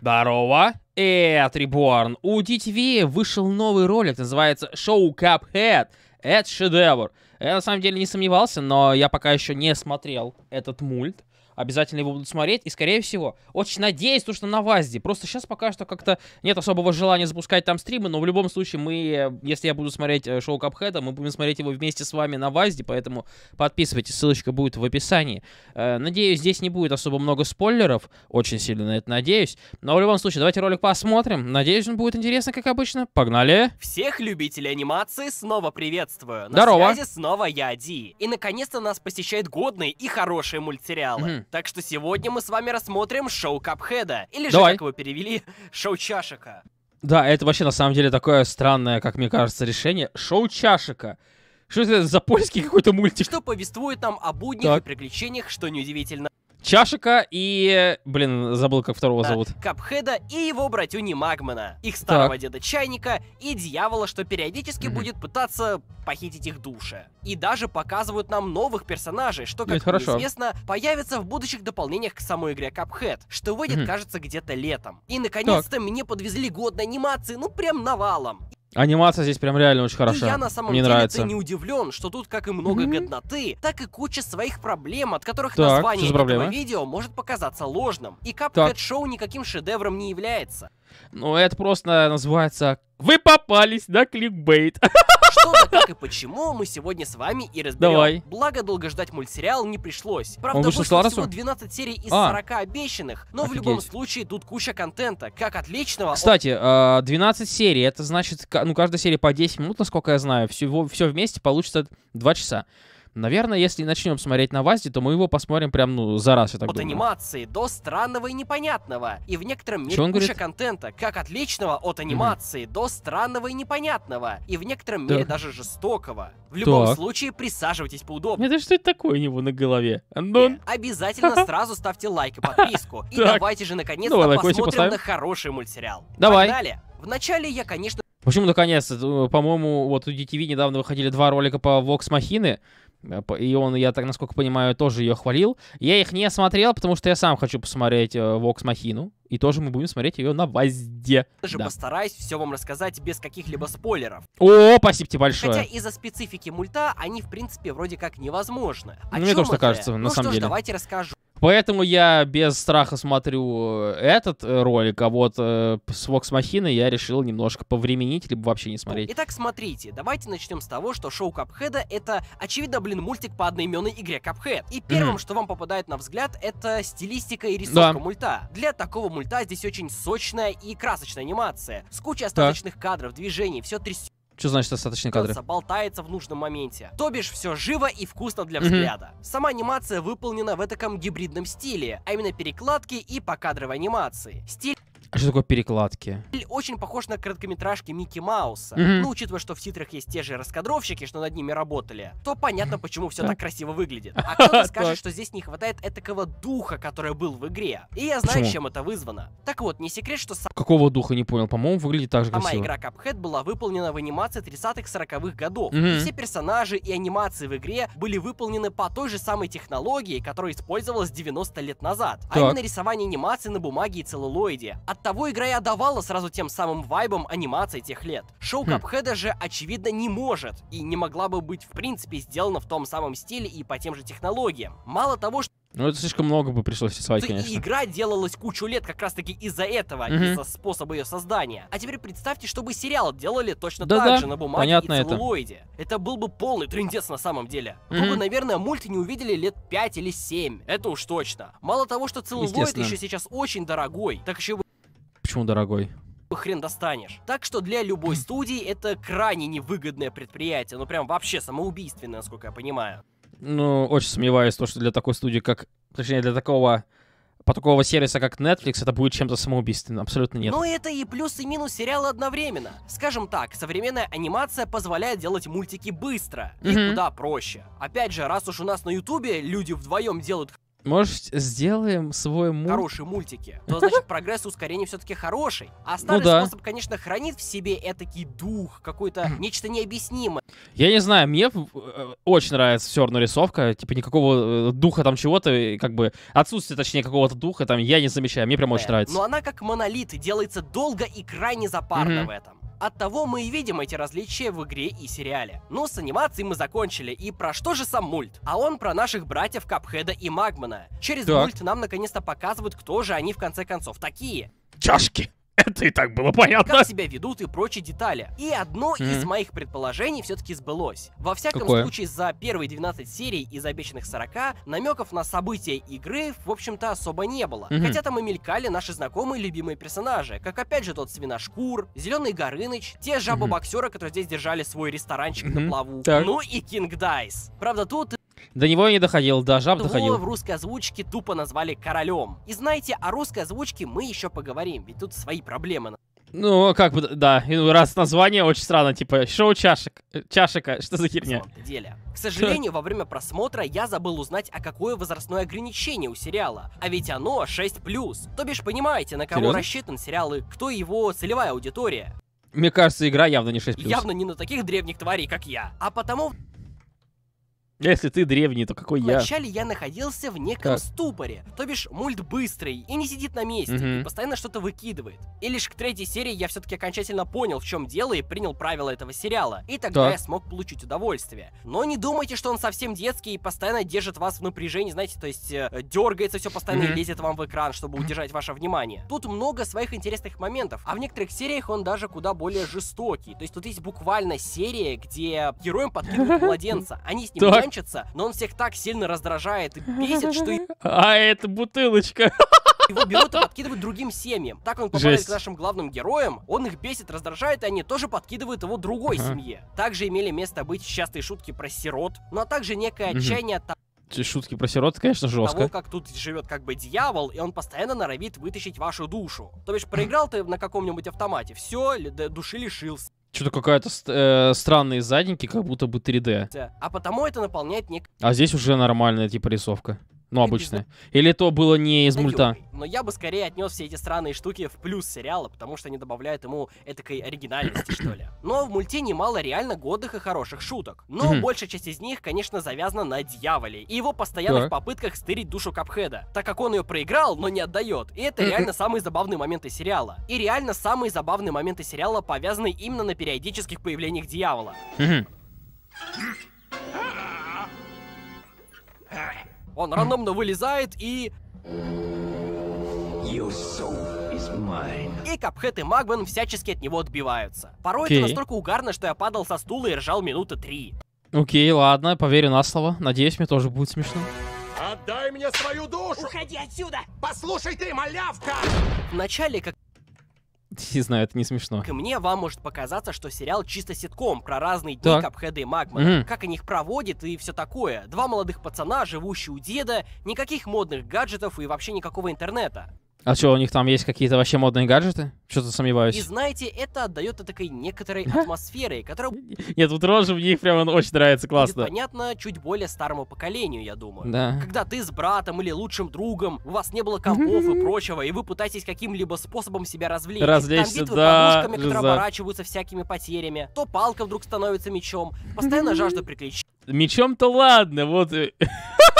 Здорово! Это Reborn. У DTV вышел новый ролик, называется «Шоу Cuphead». Это шедевр. Я на самом деле не сомневался, но я пока еще не смотрел этот мульт обязательно его будут смотреть, и, скорее всего, очень надеюсь, то, что на ВАЗде. Просто сейчас пока что как-то нет особого желания запускать там стримы, но в любом случае мы, э, если я буду смотреть э, шоу Капхеда, мы будем смотреть его вместе с вами на ВАЗде, поэтому подписывайтесь, ссылочка будет в описании. Э, надеюсь, здесь не будет особо много спойлеров, очень сильно на это надеюсь, но в любом случае, давайте ролик посмотрим, надеюсь, он будет интересно, как обычно. Погнали! Всех любителей анимации снова приветствую! На Здорово! связи снова я, Ди. И наконец-то нас посещает годный и хорошие мультсериалы. Угу. Так что сегодня мы с вами рассмотрим шоу Капхеда. Или Давай. как его перевели, шоу Чашика. Да, это вообще на самом деле такое странное, как мне кажется, решение. Шоу Чашика. Что это за польский какой-то мультик? Что повествует нам о буднях так. и приключениях, что неудивительно. Чашика и... Блин, забыл, как второго да, зовут. Капхеда и его братюни Магмана, их старого так. деда Чайника и дьявола, что периодически mm-hmm. будет пытаться похитить их души. И даже показывают нам новых персонажей, что, как хорошо. известно, появится в будущих дополнениях к самой игре Капхед, что выйдет, mm-hmm. кажется, где-то летом. И, наконец-то, мне подвезли год на анимации, ну, прям навалом. Анимация здесь прям реально очень ну, хороша. И я на самом Мне деле нравится. не удивлен, что тут как и много mm -hmm. годноты, так и куча своих проблем, от которых так, название этого видео может показаться ложным. И Cuphead так. Шоу никаким шедевром не является. Ну, это просто называется «Вы попались на кликбейт». Что, да, как и почему мы сегодня с вами и разберем. Давай. Благо, долго ждать мультсериал не пришлось. Правда, Он вышло, вышло всего 12 серий из а. 40 обещанных, но Офигеть. в любом случае тут куча контента, как отличного... Кстати, 12 а, серий, это значит, ну, каждая серия по 10 минут, насколько я знаю, всего все вместе получится 2 часа. Наверное, если начнем смотреть на Вазди, то мы его посмотрим прям, ну, за раз, я так От думаю. анимации до странного и непонятного. И в некотором мере Чё он куча говорит? контента, как отличного от анимации mm-hmm. до странного и непонятного. И в некотором так. мере даже жестокого. В любом так. случае, присаживайтесь поудобнее. Это что это такое у него на голове? Андон? Обязательно сразу ставьте лайк и подписку. И давайте же наконец-то посмотрим на хороший мультсериал. Давай. Погнали. Вначале я, конечно... Почему наконец? Э, по-моему, вот у DTV недавно выходили два ролика по Vox Machina. Э, и он, я так насколько понимаю, тоже ее хвалил. Я их не смотрел, потому что я сам хочу посмотреть Вокс э, Махину. И тоже мы будем смотреть ее на Вазде. даже да. постараюсь все вам рассказать без каких-либо спойлеров. О, спасибо тебе большое. Хотя из-за специфики мульта они, в принципе, вроде как невозможны. ну, мне тоже кажется, на ну, самом что деле. Ж, давайте расскажу. Поэтому я без страха смотрю э, этот э, ролик, а вот э, с Vox Machina я решил немножко повременить, либо вообще не смотреть. Итак, смотрите, давайте начнем с того, что шоу Капхеда это, очевидно, блин, мультик по одноименной игре Капхед. И первым, mm что вам попадает на взгляд, это стилистика и рисовка да. мульта. Для такого мульта здесь очень сочная и красочная анимация, с кучей остаточных да. кадров, движений, все трясет что значит остаточные кадры? Болтается в нужном моменте. То бишь, все живо и вкусно для взгляда. Mm -hmm. Сама анимация выполнена в этом гибридном стиле, а именно перекладки и покадровой анимации. Стиль а что такое перекладки? Очень похож на короткометражки Микки Мауса. Mm-hmm. Ну, учитывая, что в титрах есть те же раскадровщики, что над ними работали, то понятно, почему все так красиво выглядит. А кто-то скажет, что здесь не хватает этакого духа, который был в игре. И я знаю, чем это вызвано. Так вот, не секрет, что Какого духа, не понял? По-моему, выглядит так же красиво. Сама игра Cuphead была выполнена в анимации 30-40-х годов. все персонажи и анимации в игре были выполнены по той же самой технологии, которая использовалась 90 лет назад. А именно рисование анимации на бумаге и целлулоиде. От того игра и отдавала сразу тем самым вайбом анимаций тех лет. Шоу хм. Капхеда же, очевидно, не может и не могла бы быть в принципе сделана в том самом стиле и по тем же технологиям. Мало того, что ну, это слишком много бы пришлось рисовать, да конечно. И игра делалась кучу лет как раз-таки из-за этого, mm из-за способа ее создания. А теперь представьте, чтобы сериал делали точно да, так же на бумаге Понятно и целлулоиде. Это. это был бы полный трендец на самом деле. mm Вы бы, наверное, мульт не увидели лет 5 или 7. Это уж точно. Мало того, что целлулоид еще сейчас очень дорогой, так еще бы Почему дорогой? хрен достанешь. Так что для любой студии это крайне невыгодное предприятие, ну прям вообще самоубийственное, насколько я понимаю. Ну, очень сомневаюсь, то, что для такой студии, как... Точнее, для такого по такого сервиса, как Netflix, это будет чем-то самоубийственным. Абсолютно нет. Но ну, это и плюс, и минус сериала одновременно. Скажем так, современная анимация позволяет делать мультики быстро и mm куда проще. Опять же, раз уж у нас на Ютубе люди вдвоем делают может, сделаем свой мульт? Хорошие мультики. То, значит, прогресс и ускорение все-таки хороший. А ну старый ну, да. способ, конечно, хранит в себе этакий дух, какое-то нечто необъяснимое. Я не знаю, мне э, очень нравится все равно рисовка. Типа никакого э, духа там чего-то, как бы отсутствие, точнее, какого-то духа там я не замечаю. Мне прям очень нравится. Но она как монолит делается долго и крайне запарно в этом. От того мы и видим эти различия в игре и сериале. Ну, с анимацией мы закончили, и про что же сам мульт? А он про наших братьев Капхеда и Магмана. Через так. мульт нам наконец-то показывают, кто же они в конце концов такие. Чашки. Это и так было понятно. Как себя ведут и прочие детали. И одно mm из моих предположений все-таки сбылось. Во всяком Какое? случае, за первые 12 серий из обещанных 40 намеков на события игры, в общем-то, особо не было. Mm -hmm. Хотя там и мелькали наши знакомые любимые персонажи, как опять же тот Свиношкур, Зеленый Горыныч, те жабы-боксеры, которые здесь держали свой ресторанчик mm -hmm. на плаву, так. ну и Кинг Дайс. Правда, тут до него я не доходил, до жаб Лула доходил. в русской озвучке тупо назвали королем. И знаете, о русской озвучке мы еще поговорим, ведь тут свои проблемы. Ну, как бы, да, ну, раз название очень странно, типа шоу чашек, э, чашека, что за херня? деле. К сожалению, во время просмотра я забыл узнать, о а какое возрастное ограничение у сериала. А ведь оно 6+, то бишь понимаете, на кого Серьезно? рассчитан сериал и кто его целевая аудитория. Мне кажется, игра явно не 6+. Явно не на таких древних тварей, как я. А потому а если ты древний, то какой я? Вначале я находился в неком так. ступоре, то бишь мульт быстрый и не сидит на месте, угу. и постоянно что-то выкидывает. И лишь к третьей серии я все-таки окончательно понял, в чем дело, и принял правила этого сериала. И тогда так. я смог получить удовольствие. Но не думайте, что он совсем детский и постоянно держит вас в напряжении, знаете, то есть э, э дергается все постоянно угу. и лезет вам в экран, чтобы удержать ваше внимание. Тут много своих интересных моментов, а в некоторых сериях он даже куда более жестокий. То есть тут есть буквально серия, где героям подкидывают младенца. Они с ним кончится, но он всех так сильно раздражает и бесит, что... А это бутылочка. Его берут и подкидывают другим семьям. Так он попадает Жесть. к нашим главным героям, он их бесит, раздражает, и они тоже подкидывают его другой Ага. семье. Также имели место быть частые шутки про сирот, но ну, а также некое Мгм. отчаяние от Шутки про сирот, конечно, жестко. того, жестко. как тут живет как бы дьявол, и он постоянно норовит вытащить вашу душу. То бишь, проиграл ты на каком-нибудь автомате, все, души лишился. Что-то какая-то э, странные задники, как будто бы 3D. А потому это наполняет не. А здесь уже нормальная типа рисовка. Ну, обычное. Или то было не из да мульта? но я бы скорее отнес все эти странные штуки в плюс сериала, потому что они добавляют ему этакой оригинальности, что ли. Но в мульте немало реально годных и хороших шуток. Но большая часть из них, конечно, завязана на дьяволе и его постоянных так. попытках стырить душу Капхеда, так как он ее проиграл, но не отдает. И это реально самые забавные моменты сериала. И реально самые забавные моменты сериала повязаны именно на периодических появлениях дьявола. Он рандомно вылезает и... И Капхед и Магман всячески от него отбиваются. Порой okay. это настолько угарно, что я падал со стула и ржал минуты три. Окей, okay, ладно, поверю на слово. Надеюсь, мне тоже будет смешно. Отдай мне свою душу! Уходи отсюда! Послушай ты, малявка! Вначале, как Не знаю, это не смешно. К мне вам может показаться, что сериал чисто ситком про разные дни Капхеда и Магмана, mm. как они их проводят и все такое. Два молодых пацана, живущие у деда, никаких модных гаджетов и вообще никакого интернета. А что, у них там есть какие-то вообще модные гаджеты? Что-то сомневаюсь. И знаете, это отдает такой некоторой атмосферой, которая... Нет, вот рожа в них прям очень нравится, классно. Будет понятно чуть более старому поколению, я думаю. Да. Когда ты с братом или лучшим другом, у вас не было компов и прочего, и вы пытаетесь каким-либо способом себя развлечь. Развлечься, там битвы да, подушками, жиза. которые оборачиваются всякими потерями. То палка вдруг становится мечом. Постоянно жажда приключений. Мечом-то ладно, вот... Э.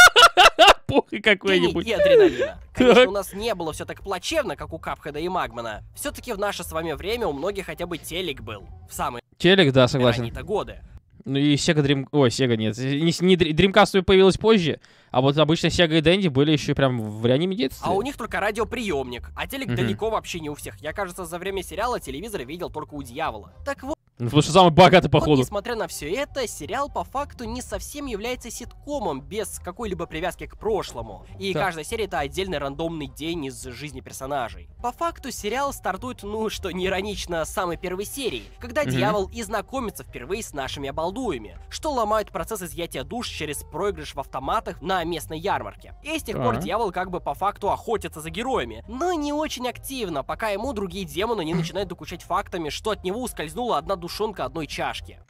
эпохи какой-нибудь. Гений адреналина. Конечно, у нас не было все так плачевно, как у Капхеда и Магмана. Все-таки в наше с вами время у многих хотя бы телек был. В самые... Телек, да, согласен. годы. Ну и Sega Dream... Ой, Sega нет. Не, не Dreamcast появилась позже, а вот обычно Sega и Dendy были еще прям в раннем А у них только радиоприемник, а телек угу. далеко вообще не у всех. Я, кажется, за время сериала телевизор видел только у дьявола. Так вот... Ну, потому что самый богатый, походу. Вот, несмотря на все это, сериал по факту не совсем является ситкомом без какой-либо привязки к прошлому. И да. каждая серия это отдельный рандомный день из жизни персонажей. По факту сериал стартует, ну, что не иронично, с самой первой серии, когда угу. дьявол и знакомится впервые с нашими обалдуями, что ломает процесс изъятия душ через проигрыш в автоматах на местной ярмарке. И с тех а -а. пор дьявол как бы по факту охотится за героями, но не очень активно, пока ему другие демоны не начинают докучать фактами, что от него ускользнула одна душа душонка одной чашки.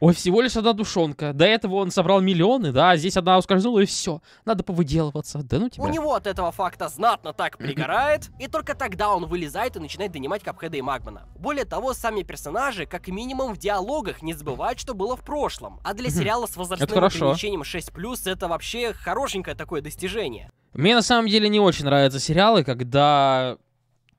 Ой, всего лишь одна душонка. До этого он собрал миллионы, да, а здесь одна ускользнула, и все. Надо повыделываться. Да ну тебя. У него от этого факта знатно так пригорает, и только тогда он вылезает и начинает донимать Капхеда и Магмана. Более того, сами персонажи, как минимум, в диалогах не забывают, что было в прошлом. А для сериала с возрастным ограничением 6+, это вообще хорошенькое такое достижение. Мне на самом деле не очень нравятся сериалы, когда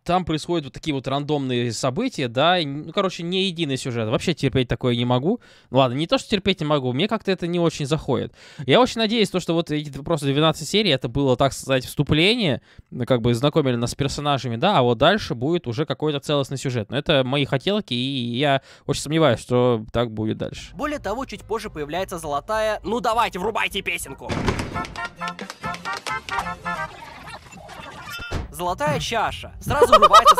там происходят вот такие вот рандомные события, да, ну, короче, не единый сюжет. Вообще терпеть такое не могу. Ну, ладно, не то, что терпеть не могу, мне как-то это не очень заходит. Я очень надеюсь, то, что вот эти просто 12 серий, это было, так сказать, вступление, ну, как бы знакомили нас с персонажами, да, а вот дальше будет уже какой-то целостный сюжет. Но это мои хотелки, и я очень сомневаюсь, что так будет дальше. Более того, чуть позже появляется золотая «Ну давайте, врубайте песенку!» Thank you золотая чаша. Сразу врубается...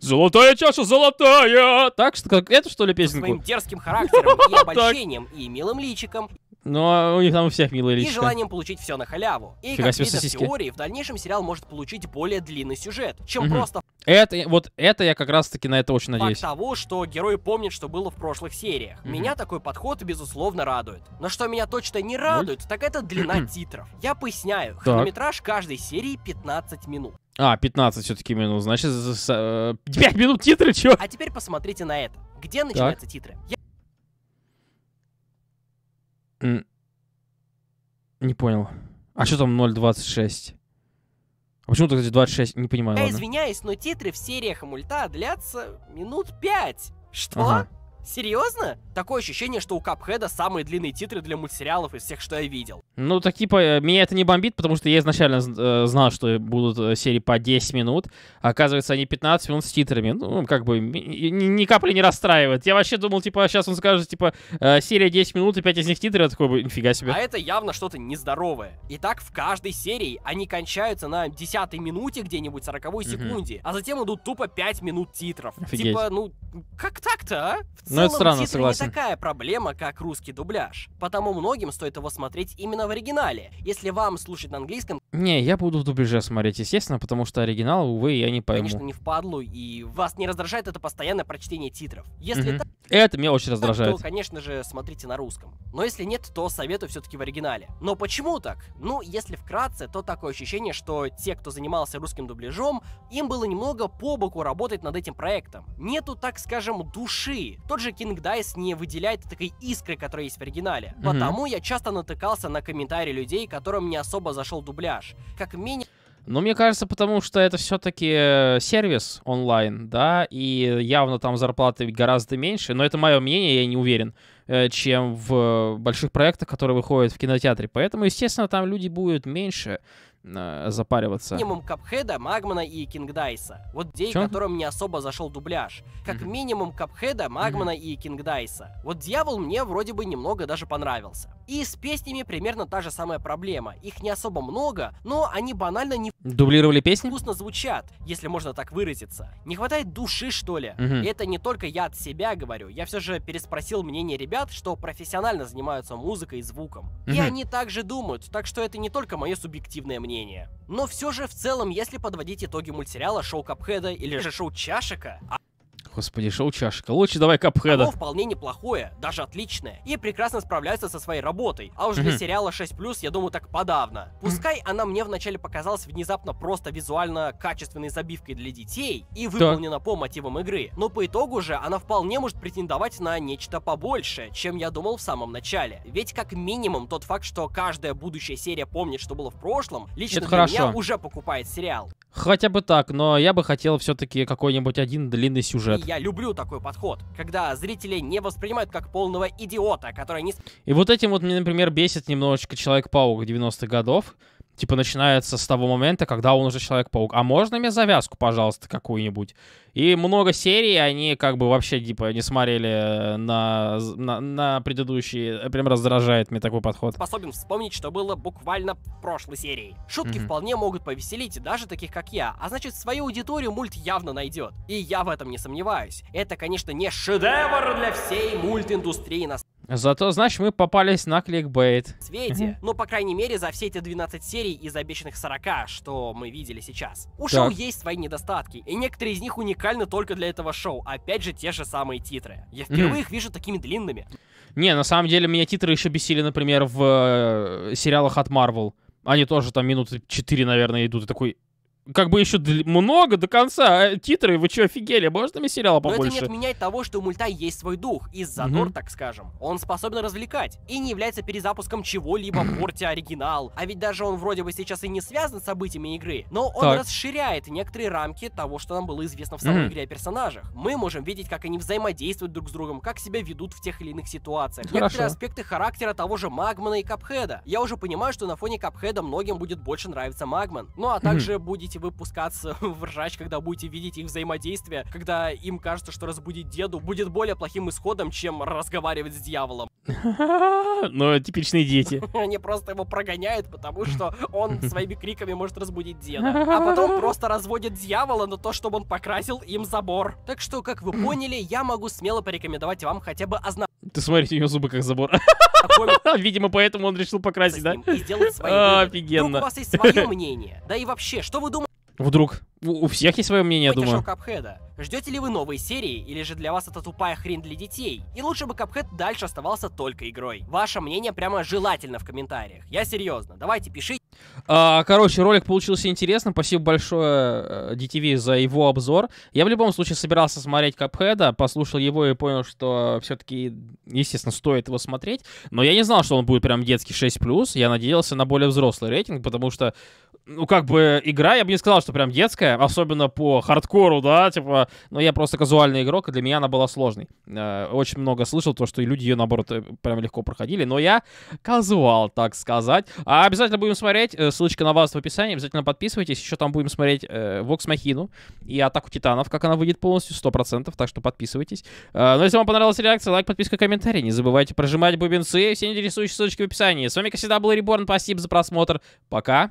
Золотая чаша, золотая! Так что, как это что ли песенку? Своим дерзким характером и обольщением, и милым личиком, но ну, а у них там у всех милые лица. И желанием получить все на халяву. И, Фига как видно, в теории, в дальнейшем сериал может получить более длинный сюжет, чем угу. просто... Это, вот это я как раз-таки на это очень надеюсь. Факт того, что герои помнят, что было в прошлых сериях. Угу. Меня такой подход, безусловно, радует. Но что меня точно не радует, так это длина титров. Я поясняю, хронометраж каждой серии 15 минут. А, 15 все-таки минут, значит, 5 э, минут титры, чё? А теперь посмотрите на это. Где начинаются так. титры? Я не понял. А что там 0.26? А почему тогда 26? Не понимаю. Я ладно. извиняюсь, но титры в сериях мульта длятся минут 5. Что? Ага. Серьезно? Такое ощущение, что у Капхеда самые длинные титры для мультсериалов из всех, что я видел. Ну, так типа, э, меня это не бомбит, потому что я изначально э, знал, что будут э, серии по 10 минут. А оказывается, они 15 минут с титрами. Ну, как бы, ни, ни капли не расстраивает. Я вообще думал, типа, сейчас он скажет, типа, э, серия 10 минут и 5 из них титры. Я такой, нифига себе. А это явно что-то нездоровое. И так в каждой серии они кончаются на 10 минуте где-нибудь, 40 секунде, угу. а затем идут тупо 5 минут титров. Офигеть. Типа, ну, как так-то, а? В но ну, это странно, титр согласен. не такая проблема, как русский дубляж. Потому многим стоит его смотреть именно в оригинале. Если вам слушать на английском... Не, я буду в дубляже смотреть, естественно, потому что оригинал, увы, я не пойму. Конечно, не впадлу, и вас не раздражает это постоянное прочтение титров. Если угу. так... Это меня очень раздражает. Так, то, конечно же, смотрите на русском. Но если нет, то советую все-таки в оригинале. Но почему так? Ну, если вкратце, то такое ощущение, что те, кто занимался русским дубляжом, им было немного по боку работать над этим проектом. Нету, так скажем, души. Тот же даже King Dice не выделяет такой искры, которая есть в оригинале. Mm-hmm. Потому я часто натыкался на комментарии людей, которым не особо зашел дубляж. Как минимум... Ну, мне кажется, потому что это все-таки э, сервис онлайн, да, и явно там зарплаты гораздо меньше, но это мое мнение, я не уверен, э, чем в больших проектах, которые выходят в кинотеатре. Поэтому, естественно, там люди будут меньше э, запариваться. Минимум Капхеда, Магмана и Кингдайса. Вот дей, Чё? которым не особо зашел дубляж. Как mm-hmm. минимум Капхеда, Магмана mm-hmm. и Кингдайса. Вот Дьявол мне вроде бы немного даже понравился. И с песнями примерно та же самая проблема. Их не особо много, но они банально не... Дублировали песни? Вкусно звучат, если можно так выразиться. Не хватает души, что ли? mm И это не только я от себя говорю. Я все же переспросил мнение ребят, что профессионально занимаются музыкой и звуком. mm И они также думают, так что это не только мое субъективное мнение мнение. Но все же, в целом, если подводить итоги мультсериала «Шоу Капхеда» или же «Шоу Чашика», Господи, шоу чашка. Лучше давай капхеда. Оно вполне неплохое, даже отличное. И прекрасно справляется со своей работой. А уж для сериала 6+, я думаю, так подавно. Пускай она мне вначале показалась внезапно просто визуально качественной забивкой для детей и выполнена по мотивам игры. Но по итогу же она вполне может претендовать на нечто побольше, чем я думал в самом начале. Ведь как минимум тот факт, что каждая будущая серия помнит, что было в прошлом, лично Это для хорошо. меня уже покупает сериал. Хотя бы так, но я бы хотел все-таки какой-нибудь один длинный сюжет. Я люблю такой подход, когда зрители не воспринимают как полного идиота, который не... И вот этим вот мне, например, бесит немножечко Человек-паук 90-х годов, типа, начинается с того момента, когда он уже Человек-паук. А можно мне завязку, пожалуйста, какую-нибудь? И много серий они как бы вообще, типа, не смотрели э, на, на, на предыдущие. Прям раздражает мне такой подход. Способен вспомнить, что было буквально в прошлой серии. Шутки mm-hmm. вполне могут повеселить даже таких, как я. А значит, свою аудиторию мульт явно найдет. И я в этом не сомневаюсь. Это, конечно, не шедевр для всей мультиндустрии на Зато, знаешь, мы попались на кликбейт. Свете, Но ну, по крайней мере, за все эти 12 серий из обещанных 40, что мы видели сейчас. У так. шоу есть свои недостатки, и некоторые из них уникальны только для этого шоу. Опять же, те же самые титры. Я впервые mm. их вижу такими длинными. Не, на самом деле, меня титры еще бесили, например, в э, сериалах от Marvel. Они тоже там минуты 4, наверное, идут. И такой, как бы еще много до конца а титры, вы что, офигели? Можно мне сериала побольше? Но это не отменяет того, что у мульта есть свой дух, и задор, mm-hmm. так скажем. Он способен развлекать, и не является перезапуском чего-либо, в порте оригинал. А ведь даже он вроде бы сейчас и не связан с событиями игры, но он так. расширяет некоторые рамки того, что нам было известно в самой mm-hmm. игре о персонажах. Мы можем видеть, как они взаимодействуют друг с другом, как себя ведут в тех или иных ситуациях. Хорошо. Некоторые аспекты характера того же Магмана и Капхеда. Я уже понимаю, что на фоне Капхеда многим будет больше нравиться Магман. Ну а также mm-hmm. будете будете вы в ржач, когда будете видеть их взаимодействие, когда им кажется, что разбудить деду будет более плохим исходом, чем разговаривать с дьяволом. Но типичные дети. Они просто его прогоняют, потому что он своими криками может разбудить деда. А потом просто разводит дьявола на то, чтобы он покрасил им забор. Так что, как вы поняли, я могу смело порекомендовать вам хотя бы ознакомиться ты смотрите, у него зубы как забор. А Видимо, поэтому он решил покрасить, да? И сделать свое. Офигенно. Ну, у вас есть свое мнение. Да и вообще, что вы думаете? Вдруг. У, всех есть свое мнение, я думаю. Капхеда. Ждете ли вы новой серии, или же для вас это тупая хрень для детей? И лучше бы Капхед дальше оставался только игрой. Ваше мнение прямо желательно в комментариях. Я серьезно, давайте пишите. А, короче, ролик получился интересным. Спасибо большое DTV э, за его обзор. Я в любом случае собирался смотреть Капхеда, послушал его и понял, что все-таки, естественно, стоит его смотреть. Но я не знал, что он будет прям детский 6+. Я надеялся на более взрослый рейтинг, потому что ну, как бы, игра, я бы не сказал, что прям детская, особенно по хардкору, да, типа, но я просто казуальный игрок, и для меня она была сложной. Э, очень много слышал то, что люди ее, наоборот, э, прям легко проходили, но я казуал, так сказать. А обязательно будем смотреть, э, ссылочка на вас в описании, обязательно подписывайтесь, еще там будем смотреть Вокс Махину и Атаку Титанов, как она выйдет полностью, 100%, так что подписывайтесь. Но ну, если вам понравилась реакция, лайк, подписка, комментарий, не забывайте прожимать бубенцы, все интересующие ссылочки в описании. С вами, как всегда, был Реборн, спасибо за просмотр, пока!